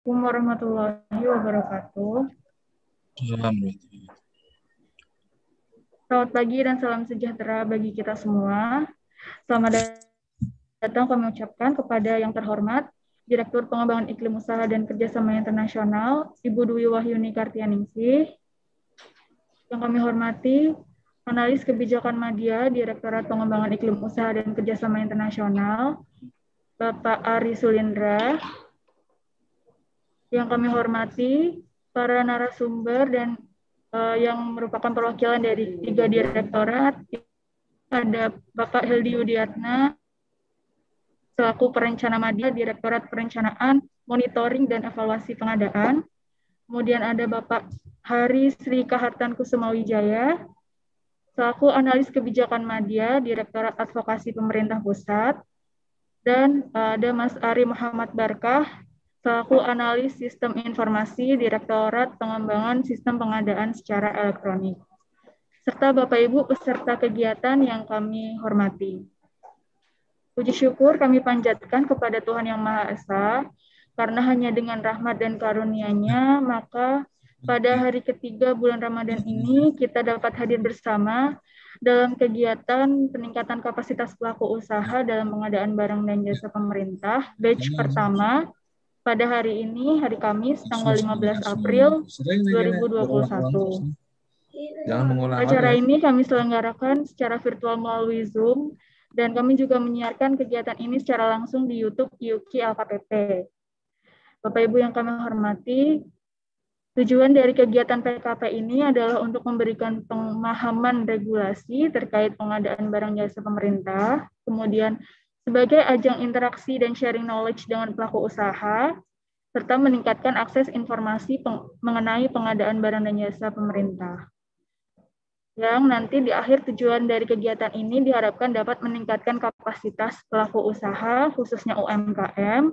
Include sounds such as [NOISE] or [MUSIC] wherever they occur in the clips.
Assalamualaikum warahmatullahi wabarakatuh. Selamat pagi dan salam sejahtera bagi kita semua. Selamat datang kami ucapkan kepada yang terhormat Direktur Pengembangan Iklim Usaha dan Kerjasama Internasional, Ibu Dwi Wahyuni Kartianingsih. Yang kami hormati, Analis Kebijakan Media, Direktorat Pengembangan Iklim Usaha dan Kerjasama Internasional, Bapak Ari Sulindra, yang kami hormati, para narasumber dan uh, yang merupakan perwakilan dari tiga direktorat, ada Bapak Hildi Yudiatna, selaku perencana media Direktorat Perencanaan, Monitoring, dan Evaluasi Pengadaan. Kemudian ada Bapak Hari Sri Kahartan Kusumawijaya, selaku analis kebijakan media Direktorat Advokasi Pemerintah Pusat. Dan eh, ada Mas Ari Muhammad Barkah, selaku analis sistem informasi Direktorat Pengembangan Sistem Pengadaan secara elektronik, serta Bapak Ibu peserta kegiatan yang kami hormati. Puji syukur kami panjatkan kepada Tuhan Yang Maha Esa, karena hanya dengan rahmat dan karunia-Nya, maka pada hari ketiga bulan Ramadan ini kita dapat hadir bersama dalam kegiatan peningkatan kapasitas pelaku usaha dalam pengadaan barang dan jasa pemerintah batch pertama pada hari ini, hari Kamis, tanggal 15 April 2021. Acara ya. ini kami selenggarakan secara virtual melalui Zoom, dan kami juga menyiarkan kegiatan ini secara langsung di YouTube Yuki LKPP. Bapak-Ibu yang kami hormati, Tujuan dari kegiatan PKP ini adalah untuk memberikan pemahaman regulasi terkait pengadaan barang jasa pemerintah, kemudian sebagai ajang interaksi dan sharing knowledge dengan pelaku usaha, serta meningkatkan akses informasi peng mengenai pengadaan barang dan jasa pemerintah. Yang nanti di akhir tujuan dari kegiatan ini diharapkan dapat meningkatkan kapasitas pelaku usaha, khususnya UMKM,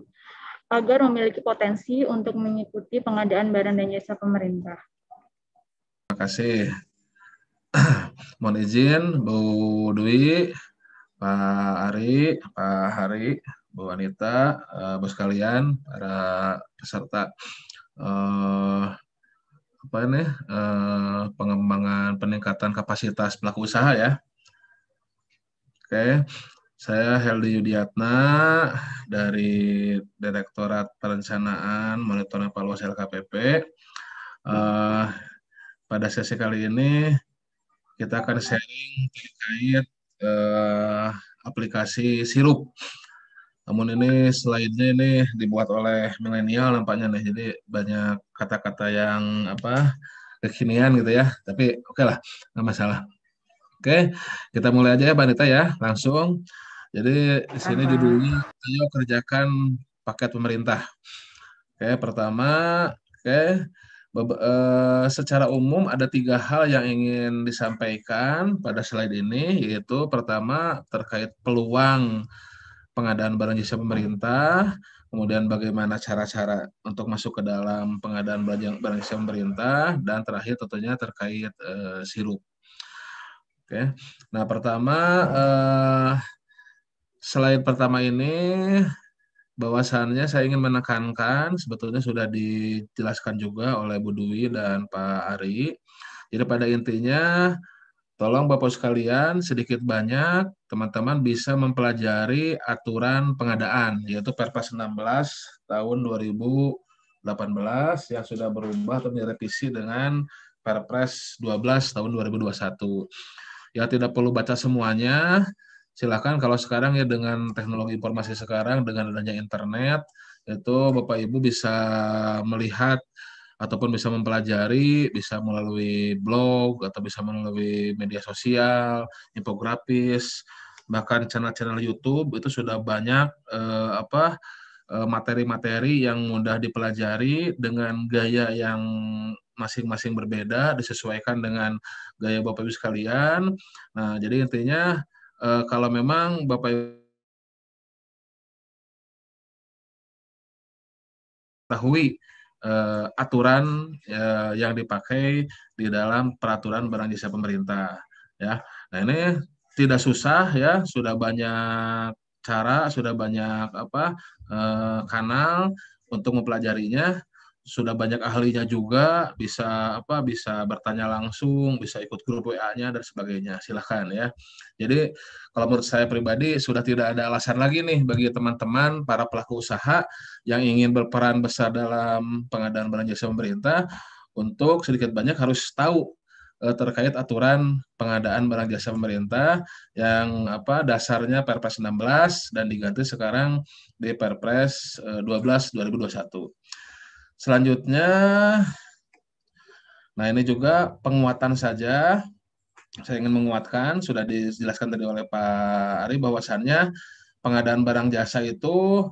agar memiliki potensi untuk mengikuti pengadaan barang dan jasa pemerintah. Terima kasih. [CLEARS THROAT] Mohon izin, Bu Dwi, Pak Ari, Pak Hari, Bu Wanita, uh, eh, Bos kalian, para peserta uh, apa ini uh, pengembangan peningkatan kapasitas pelaku usaha ya. Oke, saya Heldi Yudiatna dari Direktorat Perencanaan Monitoring Evaluasi LKPP. Uh, pada sesi kali ini kita akan sharing terkait eh, aplikasi sirup. Namun ini slide-nya ini dibuat oleh milenial nampaknya nih. Jadi banyak kata-kata yang apa kekinian gitu ya. Tapi oke okay lah, nggak masalah. Oke, okay, kita mulai aja ya Banita ya, langsung. Jadi di sini judulnya ayo kerjakan paket pemerintah. Oke, okay, pertama oke Eh, secara umum ada tiga hal yang ingin disampaikan pada slide ini, yaitu pertama terkait peluang pengadaan barang jasa pemerintah, kemudian bagaimana cara-cara untuk masuk ke dalam pengadaan barang jasa pemerintah, dan terakhir tentunya terkait eh, sirup. Oke, nah pertama uh, slide pertama ini bahwasannya saya ingin menekankan sebetulnya sudah dijelaskan juga oleh Bu Dwi dan Pak Ari. Jadi pada intinya tolong Bapak sekalian sedikit banyak teman-teman bisa mempelajari aturan pengadaan yaitu Perpres 16 tahun 2018 yang sudah berubah atau direvisi dengan Perpres 12 tahun 2021. Ya tidak perlu baca semuanya, silakan kalau sekarang ya dengan teknologi informasi sekarang dengan adanya internet itu Bapak Ibu bisa melihat ataupun bisa mempelajari bisa melalui blog atau bisa melalui media sosial, infografis, bahkan channel-channel YouTube itu sudah banyak eh, apa eh, materi-materi eh, yang mudah dipelajari dengan gaya yang masing-masing berbeda disesuaikan dengan gaya Bapak Ibu sekalian. Nah, jadi intinya uh, kalau memang Bapak ketahui uh, aturan uh, yang dipakai di dalam peraturan barang jasa pemerintah ya. Nah, ini tidak susah ya, sudah banyak cara, sudah banyak apa uh, kanal untuk mempelajarinya sudah banyak ahlinya juga bisa apa bisa bertanya langsung bisa ikut grup WA-nya dan sebagainya silahkan ya jadi kalau menurut saya pribadi sudah tidak ada alasan lagi nih bagi teman-teman para pelaku usaha yang ingin berperan besar dalam pengadaan barang jasa pemerintah untuk sedikit banyak harus tahu eh, terkait aturan pengadaan barang jasa pemerintah yang apa dasarnya Perpres 16 dan diganti sekarang di Perpres 12 eh, 2021. Selanjutnya, nah ini juga penguatan saja. Saya ingin menguatkan, sudah dijelaskan tadi oleh Pak Ari bahwasannya pengadaan barang jasa itu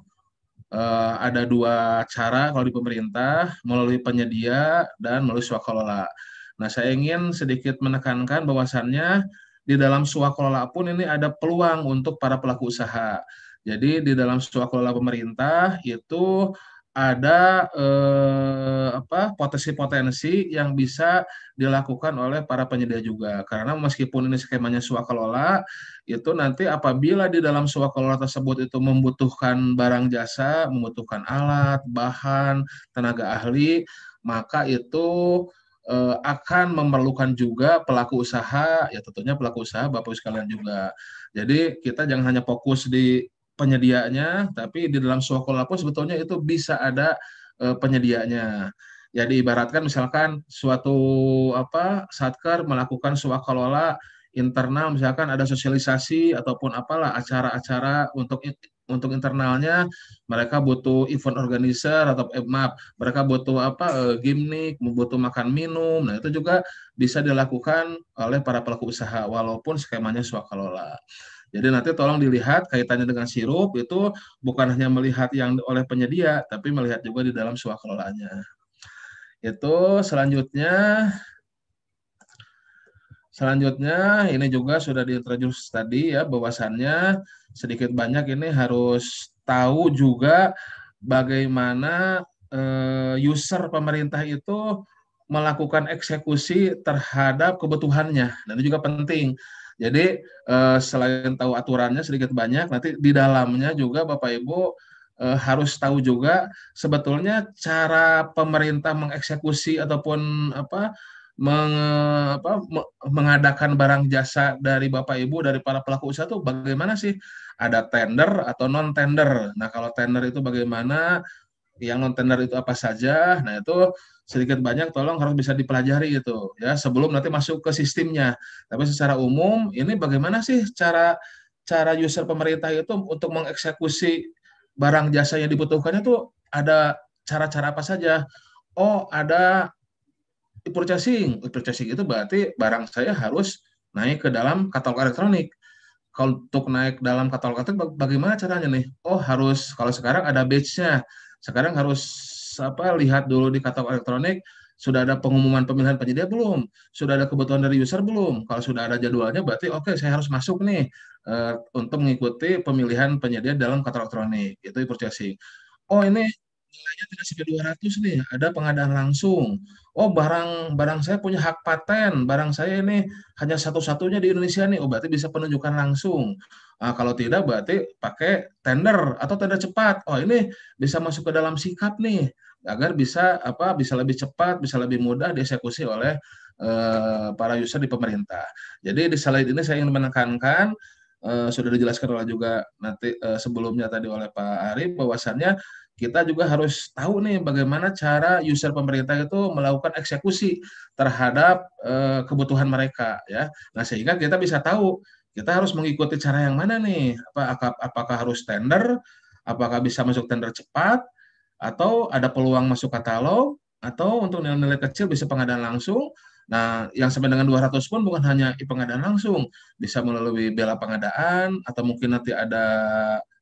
eh, ada dua cara kalau di pemerintah, melalui penyedia dan melalui swakelola. Nah, saya ingin sedikit menekankan bahwasannya di dalam swakelola pun ini ada peluang untuk para pelaku usaha. Jadi di dalam swakelola pemerintah itu ada eh, apa potensi-potensi yang bisa dilakukan oleh para penyedia juga karena meskipun ini skemanya swakelola, itu nanti apabila di dalam swakelola tersebut itu membutuhkan barang jasa membutuhkan alat bahan tenaga ahli maka itu eh, akan memerlukan juga pelaku usaha ya tentunya pelaku usaha bapak sekalian juga jadi kita jangan hanya fokus di penyediaannya, tapi di dalam suakola pun sebetulnya itu bisa ada e, penyediaannya. Ya diibaratkan misalkan suatu apa satker melakukan suakalola internal misalkan ada sosialisasi ataupun apalah acara-acara untuk untuk internalnya mereka butuh event organizer atau eh, map mereka butuh apa e, gimmick butuh makan minum nah itu juga bisa dilakukan oleh para pelaku usaha walaupun skemanya swakalola jadi nanti tolong dilihat kaitannya dengan sirup itu bukan hanya melihat yang oleh penyedia, tapi melihat juga di dalam kelolanya. Itu selanjutnya Selanjutnya ini juga sudah diintroduce tadi ya bahwasannya sedikit banyak ini harus tahu juga bagaimana eh, user pemerintah itu melakukan eksekusi terhadap kebutuhannya. Dan itu juga penting. Jadi eh, selain tahu aturannya sedikit banyak, nanti di dalamnya juga Bapak Ibu eh, harus tahu juga sebetulnya cara pemerintah mengeksekusi ataupun apa meng, apa, mengadakan barang jasa dari Bapak Ibu dari para pelaku usaha itu bagaimana sih? Ada tender atau non tender. Nah, kalau tender itu bagaimana? Yang non tender itu apa saja? Nah, itu sedikit banyak tolong harus bisa dipelajari gitu ya sebelum nanti masuk ke sistemnya. Tapi secara umum ini bagaimana sih cara cara user pemerintah itu untuk mengeksekusi barang jasa yang dibutuhkannya tuh ada cara-cara apa saja? Oh, ada purchasing. Purchasing itu berarti barang saya harus naik ke dalam katalog elektronik kalau untuk naik dalam katalog elektronik bagaimana caranya nih? Oh harus kalau sekarang ada batch-nya. Sekarang harus apa lihat dulu di katalog elektronik sudah ada pengumuman pemilihan penyedia belum? Sudah ada kebutuhan dari user belum? Kalau sudah ada jadwalnya berarti oke okay, saya harus masuk nih uh, untuk mengikuti pemilihan penyedia dalam katalog elektronik. Itu e-purchasing. Oh ini nilainya tidak sampai 200 nih, ada pengadaan langsung. Oh, barang barang saya punya hak paten, barang saya ini hanya satu-satunya di Indonesia nih. Oh, berarti bisa penunjukan langsung. Nah, kalau tidak berarti pakai tender atau tender cepat. Oh, ini bisa masuk ke dalam sikap nih agar bisa apa bisa lebih cepat, bisa lebih mudah dieksekusi oleh eh, para user di pemerintah. Jadi di slide ini saya ingin menekankan eh, sudah dijelaskan oleh juga nanti eh, sebelumnya tadi oleh Pak Ari bahwasannya kita juga harus tahu nih bagaimana cara user pemerintah itu melakukan eksekusi terhadap uh, kebutuhan mereka ya. Nah, sehingga kita bisa tahu kita harus mengikuti cara yang mana nih? Apa apakah harus tender? Apakah bisa masuk tender cepat atau ada peluang masuk katalog atau untuk nilai-nilai kecil bisa pengadaan langsung? Nah, yang sampai dengan 200 pun bukan hanya pengadaan langsung, bisa melalui bela pengadaan atau mungkin nanti ada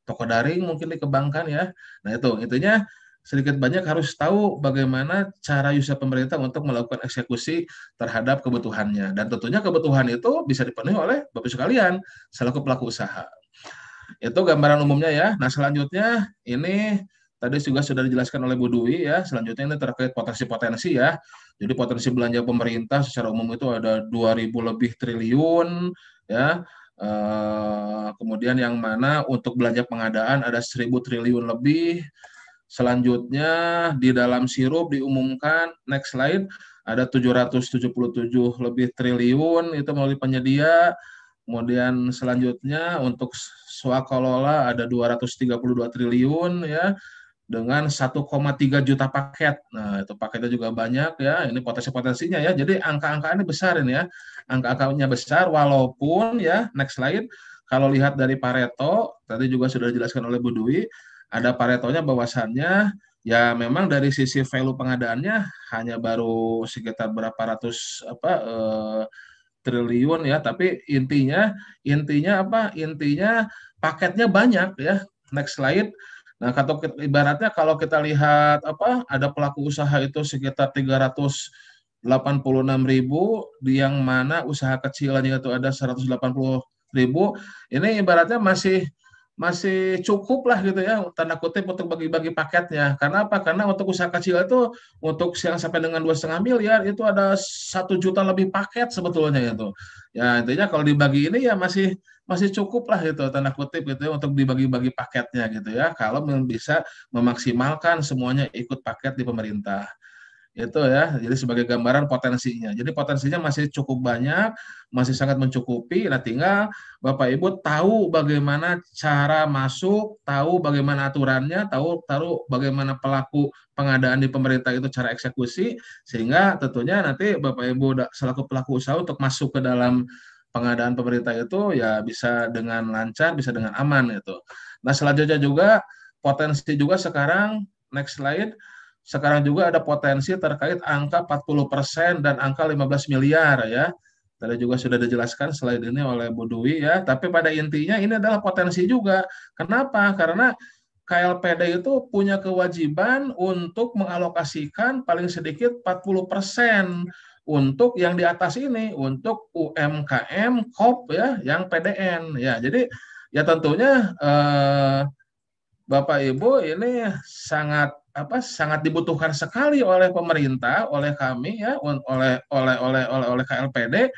toko daring mungkin dikembangkan ya. Nah itu intinya sedikit banyak harus tahu bagaimana cara usaha pemerintah untuk melakukan eksekusi terhadap kebutuhannya. Dan tentunya kebutuhan itu bisa dipenuhi oleh Bapak sekalian selaku pelaku usaha. Itu gambaran umumnya ya. Nah selanjutnya ini tadi juga sudah dijelaskan oleh Bu Dwi ya. Selanjutnya ini terkait potensi-potensi ya. Jadi potensi belanja pemerintah secara umum itu ada 2000 lebih triliun ya Eh, kemudian yang mana untuk belanja pengadaan ada 1000 triliun lebih. Selanjutnya di dalam sirup diumumkan next slide ada 777 lebih triliun itu melalui penyedia. Kemudian selanjutnya untuk swakolola ada 232 triliun ya dengan 1,3 juta paket. Nah, itu paketnya juga banyak ya. Ini potensi-potensinya ya. Jadi angka-angka ini besar ini ya. Angka-angkanya besar walaupun ya next slide kalau lihat dari Pareto tadi juga sudah dijelaskan oleh Bu Dwi ada Paretonya bahwasannya ya memang dari sisi value pengadaannya hanya baru sekitar berapa ratus apa eh, triliun ya tapi intinya intinya apa intinya paketnya banyak ya next slide Nah, kalau ibaratnya kalau kita lihat apa ada pelaku usaha itu sekitar 386 ribu, di yang mana usaha kecilnya itu ada 180 ribu, ini ibaratnya masih masih cukup lah gitu ya tanda kutip untuk bagi-bagi paketnya karena apa karena untuk usaha kecil itu untuk siang sampai dengan dua setengah miliar itu ada satu juta lebih paket sebetulnya itu ya intinya kalau dibagi ini ya masih masih cukup lah gitu tanda kutip gitu ya untuk dibagi-bagi paketnya gitu ya kalau bisa memaksimalkan semuanya ikut paket di pemerintah itu ya jadi sebagai gambaran potensinya jadi potensinya masih cukup banyak masih sangat mencukupi nah tinggal bapak ibu tahu bagaimana cara masuk tahu bagaimana aturannya tahu tahu bagaimana pelaku pengadaan di pemerintah itu cara eksekusi sehingga tentunya nanti bapak ibu selaku pelaku usaha untuk masuk ke dalam pengadaan pemerintah itu ya bisa dengan lancar bisa dengan aman itu nah selanjutnya juga potensi juga sekarang next slide sekarang juga ada potensi terkait angka 40% dan angka 15 miliar ya. Tadi juga sudah dijelaskan slide ini oleh Bu Dwi ya, tapi pada intinya ini adalah potensi juga. Kenapa? Karena KLPD itu punya kewajiban untuk mengalokasikan paling sedikit 40% untuk yang di atas ini untuk UMKM KOP ya yang PDN ya. Jadi ya tentunya eh, Bapak Ibu ini sangat apa sangat dibutuhkan sekali oleh pemerintah, oleh kami ya, oleh oleh oleh oleh oleh KLPD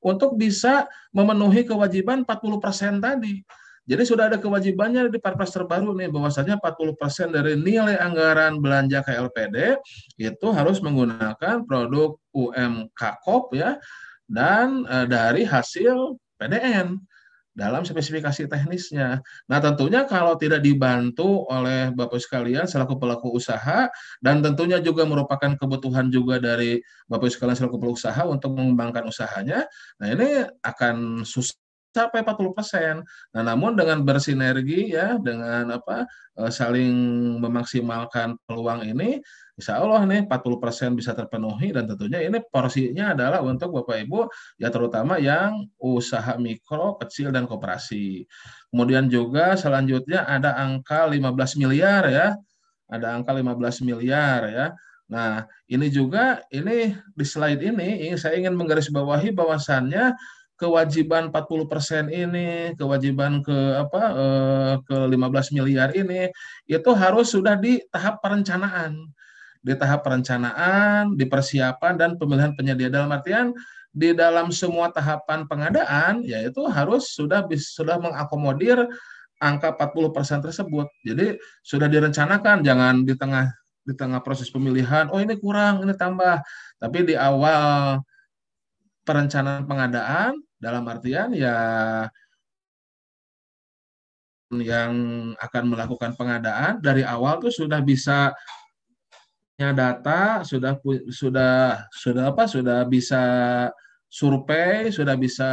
untuk bisa memenuhi kewajiban 40% tadi. Jadi sudah ada kewajibannya di Perpres terbaru nih bahwasanya 40% dari nilai anggaran belanja KLPD itu harus menggunakan produk UMKKOP ya dan eh, dari hasil PDN dalam spesifikasi teknisnya. Nah, tentunya kalau tidak dibantu oleh Bapak sekalian selaku pelaku usaha dan tentunya juga merupakan kebutuhan juga dari Bapak sekalian selaku pelaku usaha untuk mengembangkan usahanya, nah ini akan susah mencapai 40%. Nah, namun dengan bersinergi ya dengan apa eh, saling memaksimalkan peluang ini Insya Allah nih 40% bisa terpenuhi dan tentunya ini porsinya adalah untuk Bapak Ibu ya terutama yang usaha mikro, kecil dan koperasi. Kemudian juga selanjutnya ada angka 15 miliar ya. Ada angka 15 miliar ya. Nah, ini juga ini di slide ini saya ingin menggarisbawahi bahwasannya kewajiban 40% ini, kewajiban ke apa eh, ke 15 miliar ini itu harus sudah di tahap perencanaan. Di tahap perencanaan, di persiapan dan pemilihan penyedia dalam artian di dalam semua tahapan pengadaan yaitu harus sudah sudah mengakomodir angka 40% tersebut. Jadi sudah direncanakan jangan di tengah di tengah proses pemilihan oh ini kurang, ini tambah. Tapi di awal perencanaan pengadaan dalam artian ya yang akan melakukan pengadaan dari awal tuh sudah bisa punya data, sudah sudah sudah apa? sudah bisa survei, sudah bisa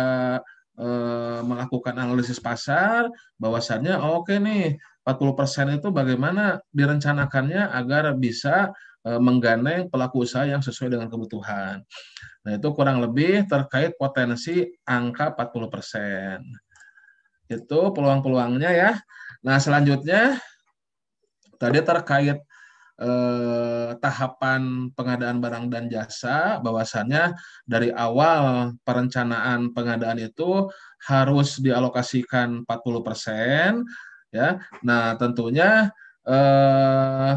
eh, melakukan analisis pasar bahwasannya oh, oke okay nih 40% itu bagaimana direncanakannya agar bisa Eh, menggandeng pelaku usaha yang sesuai dengan kebutuhan. Nah, itu kurang lebih terkait potensi angka 40%. Itu peluang-peluangnya ya. Nah, selanjutnya tadi terkait eh, tahapan pengadaan barang dan jasa, bahwasannya dari awal perencanaan pengadaan itu harus dialokasikan 40%, ya. Nah, tentunya eh,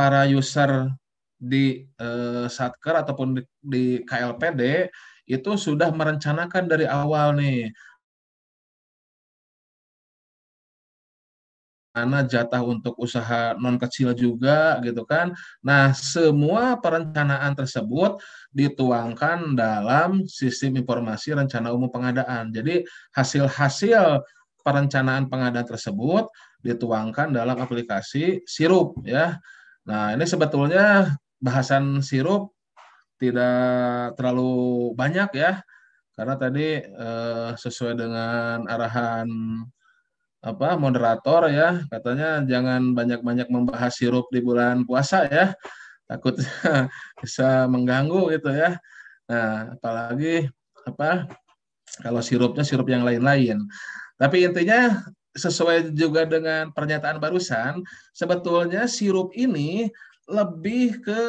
para user di uh, Satker ataupun di, di KLPD itu sudah merencanakan dari awal nih mana jatah untuk usaha non kecil juga gitu kan. Nah, semua perencanaan tersebut dituangkan dalam sistem informasi rencana umum pengadaan. Jadi hasil-hasil perencanaan pengadaan tersebut dituangkan dalam aplikasi Sirup ya. Nah, ini sebetulnya bahasan sirup tidak terlalu banyak ya, karena tadi eh, sesuai dengan arahan apa moderator ya, katanya jangan banyak-banyak membahas sirup di bulan puasa ya, takut [LAUGHS] bisa mengganggu gitu ya. Nah, apalagi apa kalau sirupnya sirup yang lain-lain. Tapi intinya sesuai juga dengan pernyataan barusan, sebetulnya sirup ini lebih ke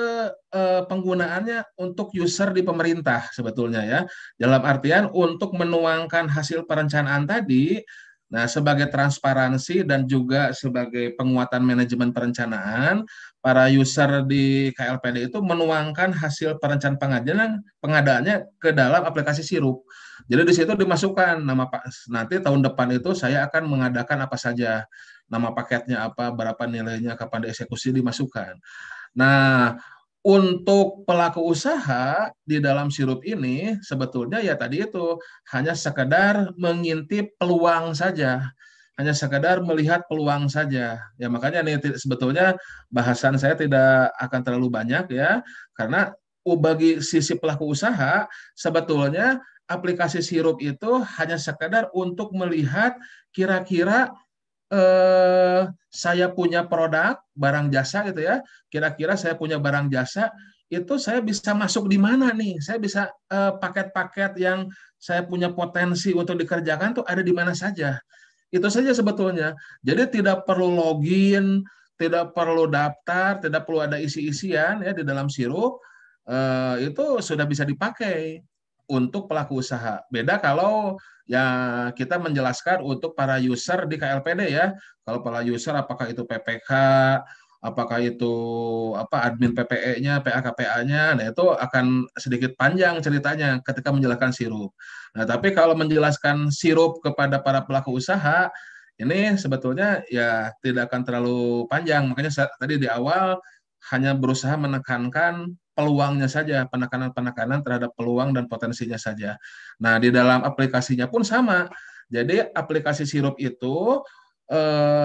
eh, penggunaannya untuk user di pemerintah sebetulnya ya. Dalam artian untuk menuangkan hasil perencanaan tadi, nah sebagai transparansi dan juga sebagai penguatan manajemen perencanaan, para user di KLPD itu menuangkan hasil perencanaan pengadaan pengadaannya ke dalam aplikasi sirup. Jadi di situ dimasukkan nama Pak. Nanti tahun depan itu saya akan mengadakan apa saja, nama paketnya apa, berapa nilainya, kapan dieksekusi dimasukkan. Nah, untuk pelaku usaha di dalam sirup ini sebetulnya ya tadi itu hanya sekedar mengintip peluang saja hanya sekedar melihat peluang saja ya makanya ini sebetulnya bahasan saya tidak akan terlalu banyak ya karena bagi sisi pelaku usaha sebetulnya aplikasi sirup itu hanya sekedar untuk melihat kira-kira eh, saya punya produk barang jasa gitu ya kira-kira saya punya barang jasa itu saya bisa masuk di mana nih saya bisa eh, paket-paket eh, yang saya punya potensi untuk dikerjakan tuh ada di mana saja itu saja sebetulnya jadi tidak perlu login tidak perlu daftar tidak perlu ada isi-isian ya di dalam sirup eh, itu sudah bisa dipakai untuk pelaku usaha. Beda kalau ya kita menjelaskan untuk para user di KLPD ya. Kalau para user apakah itu PPK, apakah itu apa admin PPE-nya, PAKPA-nya, nah itu akan sedikit panjang ceritanya ketika menjelaskan sirup. Nah, tapi kalau menjelaskan sirup kepada para pelaku usaha, ini sebetulnya ya tidak akan terlalu panjang. Makanya saya, tadi di awal hanya berusaha menekankan peluangnya saja, penekanan-penekanan terhadap peluang dan potensinya saja. Nah, di dalam aplikasinya pun sama. Jadi aplikasi sirup itu e,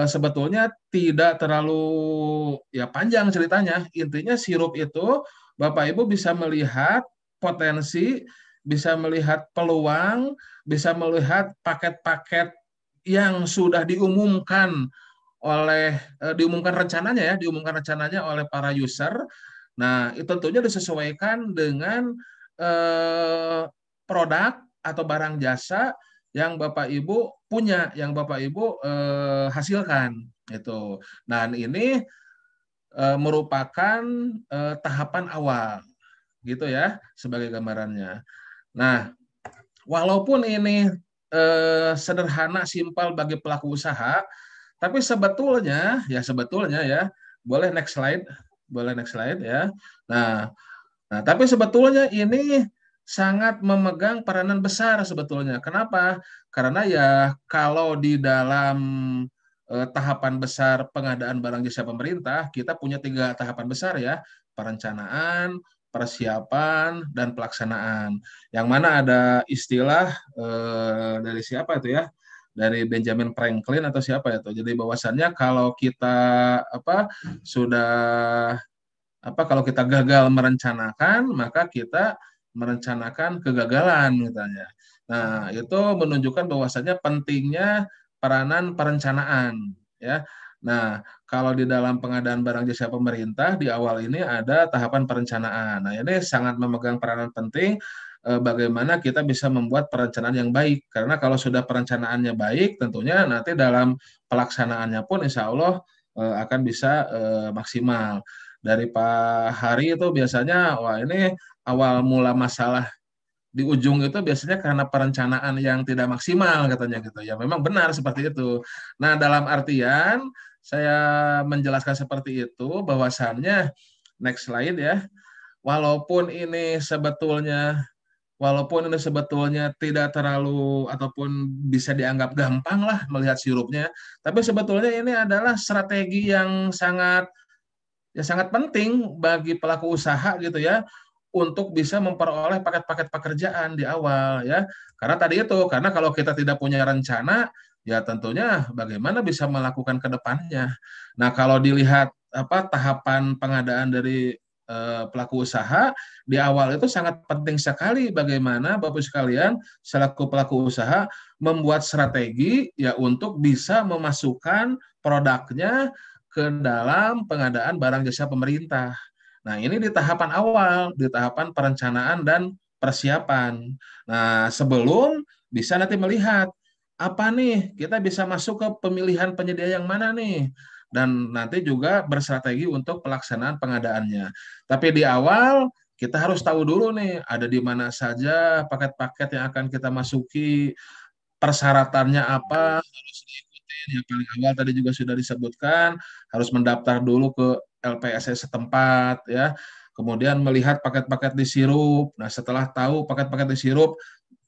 sebetulnya tidak terlalu ya panjang ceritanya. Intinya sirup itu Bapak Ibu bisa melihat potensi, bisa melihat peluang, bisa melihat paket-paket yang sudah diumumkan oleh eh, diumumkan rencananya ya, diumumkan rencananya oleh para user Nah, itu tentunya disesuaikan dengan eh, produk atau barang jasa yang Bapak Ibu punya, yang Bapak Ibu eh, hasilkan itu Dan ini eh, merupakan eh, tahapan awal gitu ya sebagai gambarannya. Nah, walaupun ini eh, sederhana simpel bagi pelaku usaha, tapi sebetulnya ya sebetulnya ya boleh next slide boleh next slide ya. Nah, nah tapi sebetulnya ini sangat memegang peranan besar sebetulnya. Kenapa? Karena ya kalau di dalam eh, tahapan besar pengadaan barang jasa pemerintah, kita punya tiga tahapan besar ya, perencanaan, persiapan, dan pelaksanaan. Yang mana ada istilah eh, dari siapa itu ya? dari Benjamin Franklin atau siapa ya tuh. Jadi bahwasannya kalau kita apa sudah apa kalau kita gagal merencanakan maka kita merencanakan kegagalan misalnya. Nah, itu menunjukkan bahwasannya pentingnya peranan perencanaan ya. Nah, kalau di dalam pengadaan barang jasa pemerintah di awal ini ada tahapan perencanaan. Nah, ini sangat memegang peranan penting Eh, bagaimana kita bisa membuat perencanaan yang baik. Karena kalau sudah perencanaannya baik, tentunya nanti dalam pelaksanaannya pun insya Allah eh, akan bisa eh, maksimal. Dari Pak Hari itu biasanya, wah ini awal mula masalah di ujung itu biasanya karena perencanaan yang tidak maksimal katanya gitu ya memang benar seperti itu nah dalam artian saya menjelaskan seperti itu bahwasannya next slide ya walaupun ini sebetulnya walaupun ini sebetulnya tidak terlalu ataupun bisa dianggap gampang lah melihat sirupnya, tapi sebetulnya ini adalah strategi yang sangat ya sangat penting bagi pelaku usaha gitu ya untuk bisa memperoleh paket-paket pekerjaan di awal ya. Karena tadi itu, karena kalau kita tidak punya rencana, ya tentunya bagaimana bisa melakukan ke depannya. Nah, kalau dilihat apa tahapan pengadaan dari Eh, pelaku usaha di awal itu sangat penting sekali bagaimana Bapak sekalian selaku pelaku usaha membuat strategi ya untuk bisa memasukkan produknya ke dalam pengadaan barang jasa pemerintah. Nah, ini di tahapan awal, di tahapan perencanaan dan persiapan. Nah, sebelum bisa nanti melihat apa nih kita bisa masuk ke pemilihan penyedia yang mana nih dan nanti juga berstrategi untuk pelaksanaan pengadaannya. Tapi di awal kita harus tahu dulu nih ada di mana saja paket-paket yang akan kita masuki, persyaratannya apa, harus diikutin. Yang paling awal tadi juga sudah disebutkan, harus mendaftar dulu ke LPSS setempat ya. Kemudian melihat paket-paket di sirup. Nah, setelah tahu paket-paket di sirup,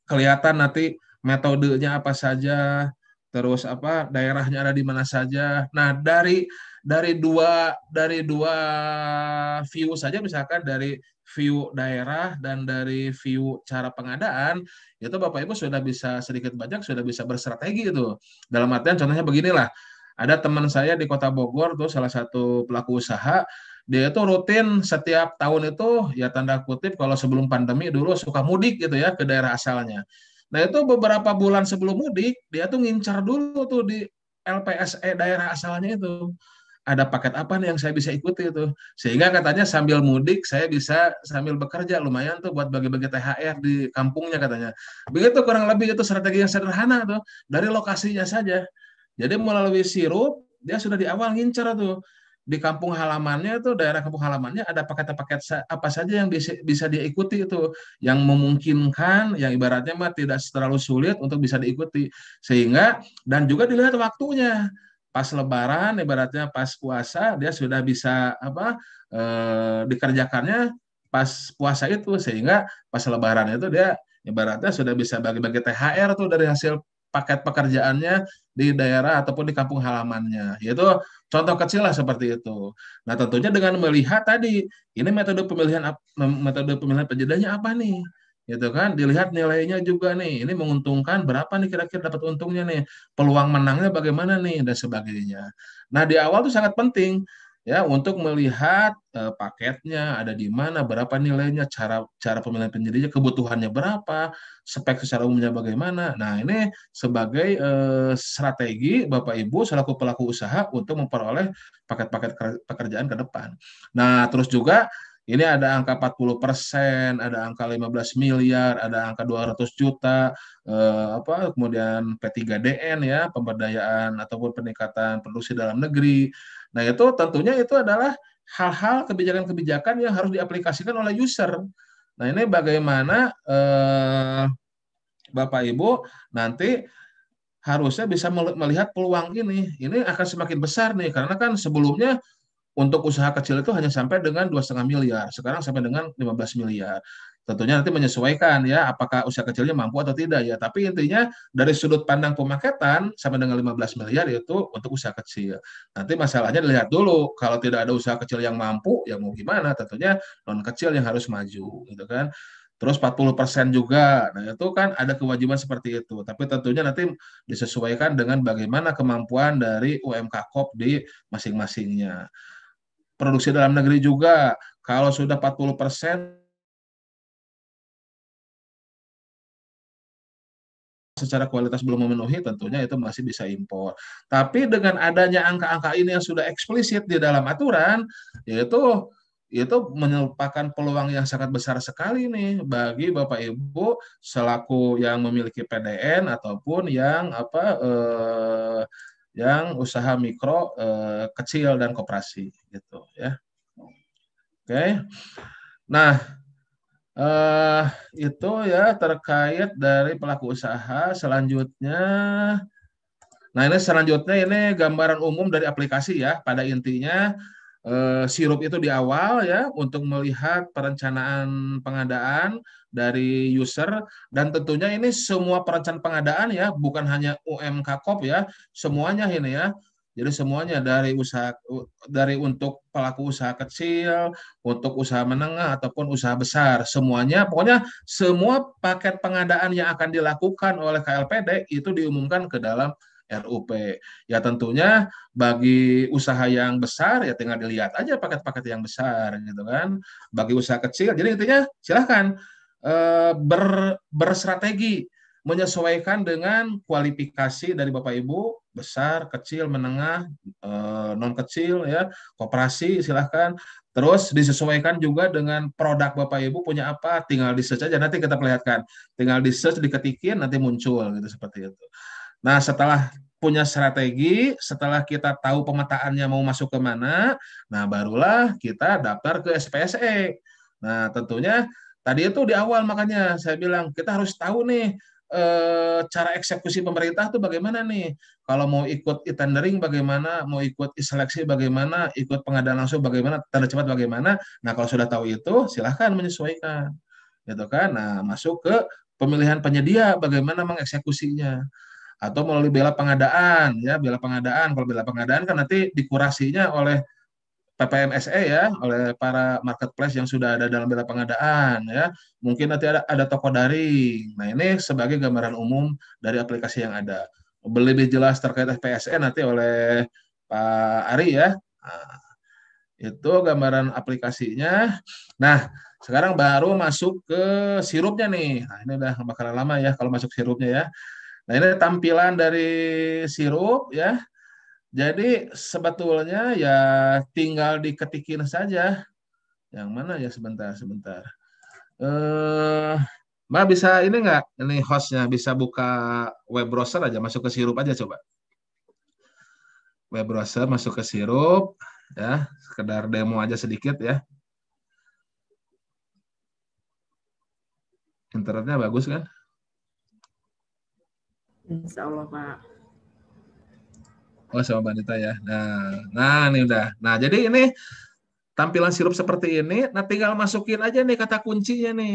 kelihatan nanti metodenya apa saja, terus apa daerahnya ada di mana saja. Nah, dari dari dua dari dua view saja misalkan dari view daerah dan dari view cara pengadaan itu Bapak Ibu sudah bisa sedikit banyak sudah bisa berstrategi itu. Dalam artian contohnya beginilah. Ada teman saya di Kota Bogor tuh salah satu pelaku usaha dia itu rutin setiap tahun itu ya tanda kutip kalau sebelum pandemi dulu suka mudik gitu ya ke daerah asalnya. Nah itu beberapa bulan sebelum mudik dia tuh ngincar dulu tuh di LPSE daerah asalnya itu ada paket apa nih yang saya bisa ikuti itu sehingga katanya sambil mudik saya bisa sambil bekerja lumayan tuh buat bagi-bagi THR di kampungnya katanya begitu kurang lebih itu strategi yang sederhana tuh dari lokasinya saja jadi melalui sirup dia sudah di awal ngincar tuh di kampung halamannya itu daerah kampung halamannya ada paket-paket apa saja yang bisa, bisa diikuti itu yang memungkinkan yang ibaratnya mah tidak terlalu sulit untuk bisa diikuti sehingga dan juga dilihat waktunya pas lebaran ibaratnya pas puasa dia sudah bisa apa e, dikerjakannya pas puasa itu sehingga pas lebaran itu dia ibaratnya sudah bisa bagi-bagi THR tuh dari hasil paket pekerjaannya di daerah ataupun di kampung halamannya. Yaitu contoh kecil lah seperti itu. Nah tentunya dengan melihat tadi ini metode pemilihan metode pemilihan penjedanya apa nih? gitu kan dilihat nilainya juga nih ini menguntungkan berapa nih kira-kira dapat untungnya nih peluang menangnya bagaimana nih dan sebagainya nah di awal tuh sangat penting ya untuk melihat uh, paketnya ada di mana, berapa nilainya, cara cara pemilihan penyedia, kebutuhannya berapa, spek secara umumnya bagaimana. Nah ini sebagai uh, strategi Bapak Ibu selaku pelaku usaha untuk memperoleh paket-paket pekerjaan ke depan. Nah terus juga ini ada angka 40 persen, ada angka 15 miliar, ada angka 200 juta, eh, apa kemudian P3DN ya pemberdayaan ataupun peningkatan produksi dalam negeri, Nah itu tentunya itu adalah hal-hal kebijakan-kebijakan yang harus diaplikasikan oleh user. Nah ini bagaimana eh, Bapak Ibu nanti harusnya bisa melihat peluang ini. Ini akan semakin besar nih karena kan sebelumnya untuk usaha kecil itu hanya sampai dengan dua setengah miliar, sekarang sampai dengan 15 miliar tentunya nanti menyesuaikan ya apakah usia kecilnya mampu atau tidak ya tapi intinya dari sudut pandang pemaketan sama dengan 15 miliar itu untuk usaha kecil nanti masalahnya dilihat dulu kalau tidak ada usaha kecil yang mampu ya mau gimana tentunya non kecil yang harus maju gitu kan Terus 40% persen juga. Nah, itu kan ada kewajiban seperti itu. Tapi tentunya nanti disesuaikan dengan bagaimana kemampuan dari UMK KOP di masing-masingnya. Produksi dalam negeri juga. Kalau sudah 40% persen secara kualitas belum memenuhi tentunya itu masih bisa impor. Tapi dengan adanya angka-angka ini yang sudah eksplisit di dalam aturan yaitu itu merupakan peluang yang sangat besar sekali nih bagi Bapak Ibu selaku yang memiliki PDN ataupun yang apa eh, yang usaha mikro eh, kecil dan koperasi gitu ya. Oke. Okay. Nah, uh, itu ya terkait dari pelaku usaha. Selanjutnya, nah ini selanjutnya ini gambaran umum dari aplikasi ya. Pada intinya uh, sirup itu di awal ya untuk melihat perencanaan pengadaan dari user dan tentunya ini semua perencanaan pengadaan ya bukan hanya UMK Kop ya semuanya ini ya jadi semuanya dari usaha dari untuk pelaku usaha kecil, untuk usaha menengah ataupun usaha besar, semuanya pokoknya semua paket pengadaan yang akan dilakukan oleh KLPD itu diumumkan ke dalam RUP. Ya tentunya bagi usaha yang besar ya tinggal dilihat aja paket-paket yang besar gitu kan. Bagi usaha kecil jadi intinya silahkan e, ber, berstrategi menyesuaikan dengan kualifikasi dari Bapak Ibu besar, kecil, menengah, eh, non kecil ya, koperasi silahkan. Terus disesuaikan juga dengan produk Bapak Ibu punya apa, tinggal di search aja nanti kita perlihatkan. Tinggal di search diketikin nanti muncul gitu seperti itu. Nah, setelah punya strategi, setelah kita tahu pemetaannya mau masuk ke mana, nah barulah kita daftar ke SPSE. Nah, tentunya tadi itu di awal makanya saya bilang kita harus tahu nih Eh, cara eksekusi pemerintah tuh bagaimana nih? Kalau mau ikut e-tendering bagaimana, mau ikut seleksi bagaimana, ikut pengadaan langsung bagaimana, tanda cepat bagaimana. Nah, kalau sudah tahu itu, silahkan menyesuaikan. Gitu kan? Nah, masuk ke pemilihan penyedia bagaimana mengeksekusinya atau melalui bela pengadaan ya bela pengadaan kalau bela pengadaan kan nanti dikurasinya oleh PPMSE ya oleh para marketplace yang sudah ada dalam bela pengadaan ya. Mungkin nanti ada ada toko daring. Nah, ini sebagai gambaran umum dari aplikasi yang ada. Lebih jelas terkait PSE nanti oleh Pak Ari ya. Nah, itu gambaran aplikasinya. Nah, sekarang baru masuk ke sirupnya nih. Nah, ini udah bakalan lama ya kalau masuk sirupnya ya. Nah, ini tampilan dari sirup ya. Jadi sebetulnya ya tinggal diketikin saja. Yang mana ya sebentar sebentar. Eh, Mbak bisa ini nggak? Ini hostnya bisa buka web browser aja, masuk ke sirup aja coba. Web browser masuk ke sirup, ya sekedar demo aja sedikit ya. Internetnya bagus kan? Insya Allah Pak. Oh sama Banita ya. Nah, nah ini udah. Nah jadi ini tampilan sirup seperti ini. Nah tinggal masukin aja nih kata kuncinya nih.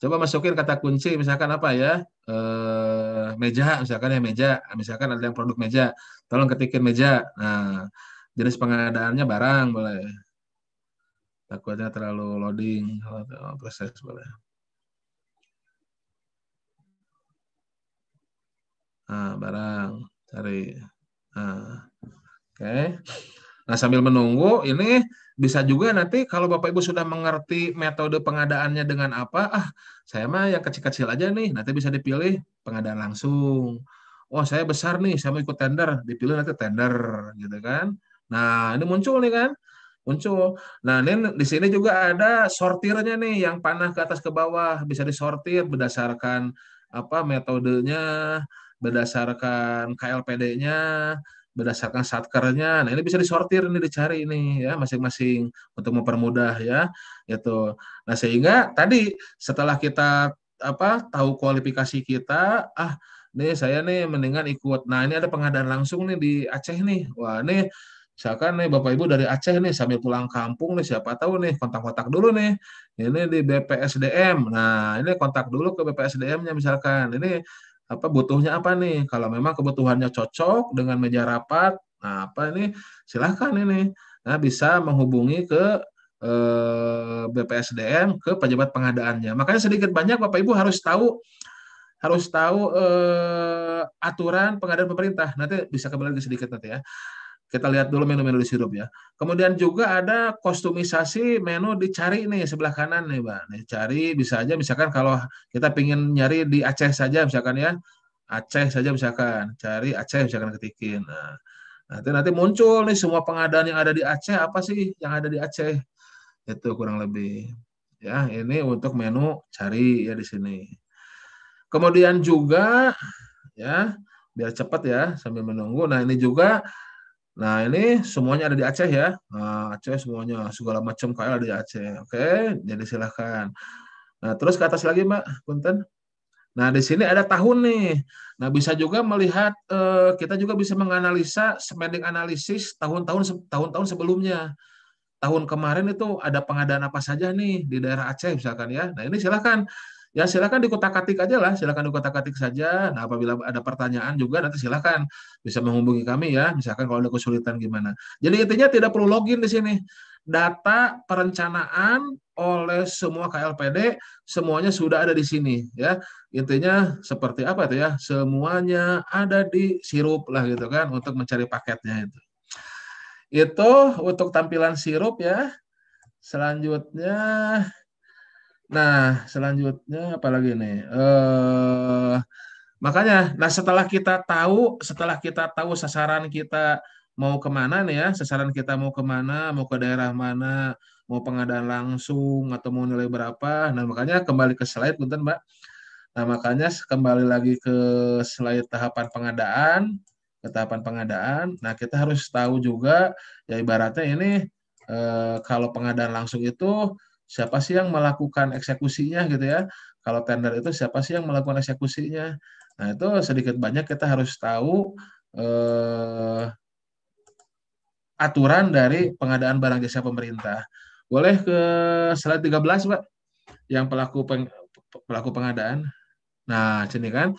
Coba masukin kata kunci misalkan apa ya e, meja misalkan ya meja. Misalkan ada yang produk meja, tolong ketikin meja. Nah jenis pengadaannya barang boleh. Takutnya terlalu loading oh, oh, proses boleh. Nah, barang cari. Nah, oke. Okay. Nah, sambil menunggu ini bisa juga nanti kalau Bapak Ibu sudah mengerti metode pengadaannya dengan apa, ah saya mah yang kecil-kecil aja nih, nanti bisa dipilih pengadaan langsung. Wah, oh, saya besar nih, saya mau ikut tender, dipilih nanti tender gitu kan. Nah, ini muncul nih kan? Muncul. Nah, ini di sini juga ada sortirnya nih yang panah ke atas ke bawah bisa disortir berdasarkan apa metodenya berdasarkan KLPD-nya, berdasarkan satkernya. Nah, ini bisa disortir ini dicari ini ya masing-masing untuk mempermudah ya gitu. Nah, sehingga tadi setelah kita apa tahu kualifikasi kita, ah nih saya nih mendingan ikut. Nah, ini ada pengadaan langsung nih di Aceh nih. Wah, nih misalkan nih Bapak Ibu dari Aceh nih sambil pulang kampung nih siapa tahu nih kontak-kontak dulu nih ini di BPSDM nah ini kontak dulu ke BPSDM-nya misalkan ini apa butuhnya apa nih? Kalau memang kebutuhannya cocok dengan meja rapat, nah apa ini silahkan ini. Nah, bisa menghubungi ke eh, BPSDM ke pejabat pengadaannya. Makanya sedikit banyak Bapak Ibu harus tahu harus tahu eh, aturan pengadaan pemerintah. Nanti bisa kembali sedikit nanti ya. Kita lihat dulu menu-menu di sirup ya. Kemudian juga ada kostumisasi menu dicari nih sebelah kanan nih, Pak. Cari bisa aja misalkan kalau kita pingin nyari di Aceh saja misalkan ya. Aceh saja misalkan, cari Aceh misalkan ketikin. Nah, nanti nanti muncul nih semua pengadaan yang ada di Aceh apa sih yang ada di Aceh. Itu kurang lebih. Ya, ini untuk menu cari ya di sini. Kemudian juga ya biar cepat ya sambil menunggu. Nah, ini juga Nah, ini semuanya ada di Aceh ya. Nah, Aceh semuanya, segala macam KL ada di Aceh. Oke, jadi silahkan. Nah, terus ke atas lagi, Mbak Punten. Nah, di sini ada tahun nih. Nah, bisa juga melihat, eh, kita juga bisa menganalisa spending analisis tahun-tahun tahun-tahun sebelumnya. Tahun kemarin itu ada pengadaan apa saja nih di daerah Aceh misalkan ya. Nah, ini silahkan ya silakan di kotak katik aja lah, silakan di kotak katik saja. Nah, apabila ada pertanyaan juga nanti silakan bisa menghubungi kami ya, misalkan kalau ada kesulitan gimana. Jadi intinya tidak perlu login di sini. Data perencanaan oleh semua KLPD semuanya sudah ada di sini ya. Intinya seperti apa itu ya? Semuanya ada di sirup lah gitu kan untuk mencari paketnya itu. Itu untuk tampilan sirup ya. Selanjutnya Nah, selanjutnya apalagi nih? Eh makanya nah setelah kita tahu, setelah kita tahu sasaran kita mau kemana nih ya, sasaran kita mau kemana, mau ke daerah mana, mau pengadaan langsung atau mau nilai berapa. Nah, makanya kembali ke slide punten, Mbak. Nah, makanya kembali lagi ke slide tahapan pengadaan, ke tahapan pengadaan. Nah, kita harus tahu juga ya ibaratnya ini eh, kalau pengadaan langsung itu siapa sih yang melakukan eksekusinya gitu ya. Kalau tender itu siapa sih yang melakukan eksekusinya? Nah, itu sedikit banyak kita harus tahu eh, aturan dari pengadaan barang jasa pemerintah. Boleh ke slide 13, Pak? Yang pelaku peng, pelaku pengadaan. Nah, sini kan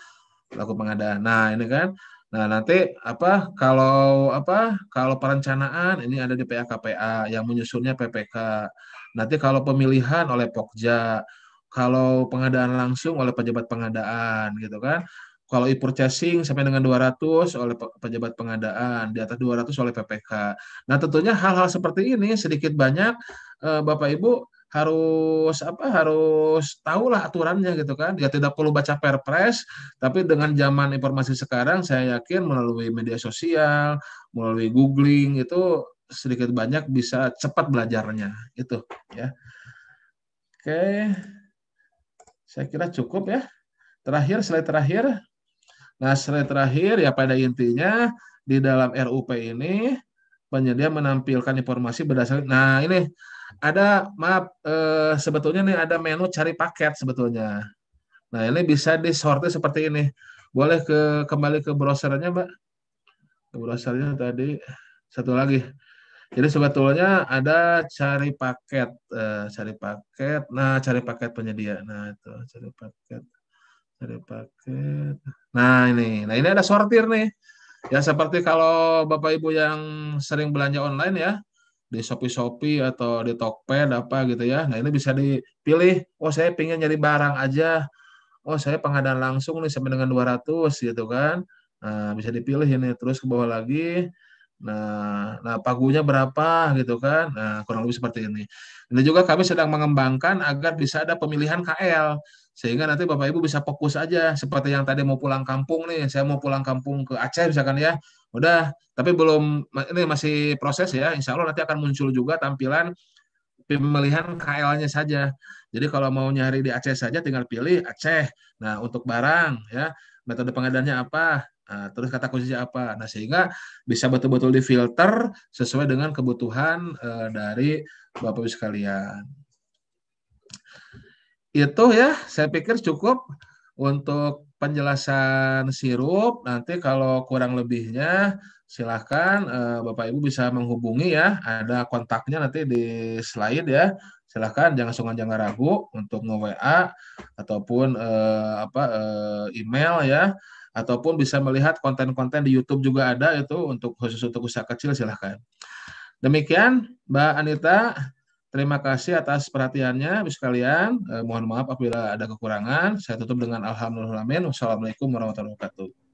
pelaku pengadaan. Nah, ini kan Nah, nanti apa kalau apa kalau perencanaan ini ada di PAKPA yang menyusunnya PPK. Nanti kalau pemilihan oleh Pokja, kalau pengadaan langsung oleh pejabat pengadaan gitu kan. Kalau e-purchasing sampai dengan 200 oleh pejabat pengadaan, di atas 200 oleh PPK. Nah, tentunya hal-hal seperti ini sedikit banyak eh, Bapak Ibu harus apa harus tahulah aturannya gitu kan ya tidak perlu baca perpres tapi dengan zaman informasi sekarang saya yakin melalui media sosial melalui googling itu sedikit banyak bisa cepat belajarnya itu ya oke saya kira cukup ya terakhir slide terakhir nah slide terakhir ya pada intinya di dalam RUP ini penyedia menampilkan informasi berdasarkan nah ini ada maaf eh, sebetulnya nih ada menu cari paket sebetulnya nah ini bisa disortir seperti ini boleh ke kembali ke browsernya mbak ke browsernya tadi satu lagi jadi sebetulnya ada cari paket, eh, cari paket. Nah, cari paket penyedia. Nah, itu cari paket. Cari paket. Nah, ini. Nah, ini ada sortir nih. Ya seperti kalau Bapak Ibu yang sering belanja online ya, di Shopee-Shopee atau di Tokped apa gitu ya. Nah, ini bisa dipilih, oh saya pengen nyari barang aja. Oh, saya pengadaan langsung nih sampai dengan 200 gitu kan. Nah, bisa dipilih ini terus ke bawah lagi Nah, nah pagunya berapa gitu kan? Nah, kurang lebih seperti ini. Dan juga kami sedang mengembangkan agar bisa ada pemilihan KL sehingga nanti Bapak Ibu bisa fokus aja seperti yang tadi mau pulang kampung nih, saya mau pulang kampung ke Aceh misalkan ya. Udah, tapi belum ini masih proses ya. Insya Allah nanti akan muncul juga tampilan pemilihan KL-nya saja. Jadi kalau mau nyari di Aceh saja tinggal pilih Aceh. Nah, untuk barang ya, metode pengadaannya apa? Nah, terus kata kuncinya apa? Nah, sehingga bisa betul-betul difilter sesuai dengan kebutuhan uh, dari Bapak Ibu sekalian. Itu ya, saya pikir cukup untuk penjelasan sirup. Nanti kalau kurang lebihnya silahkan uh, Bapak Ibu bisa menghubungi ya. Ada kontaknya nanti di slide ya. Silahkan jangan sungkan jangan ragu untuk nge-WA ataupun uh, apa email ya ataupun bisa melihat konten-konten di YouTube juga ada itu untuk khusus untuk usaha kecil silahkan. Demikian Mbak Anita, terima kasih atas perhatiannya bis sekalian. Eh, mohon maaf apabila ada kekurangan. Saya tutup dengan alhamdulillah. Wassalamualaikum warahmatullahi wabarakatuh.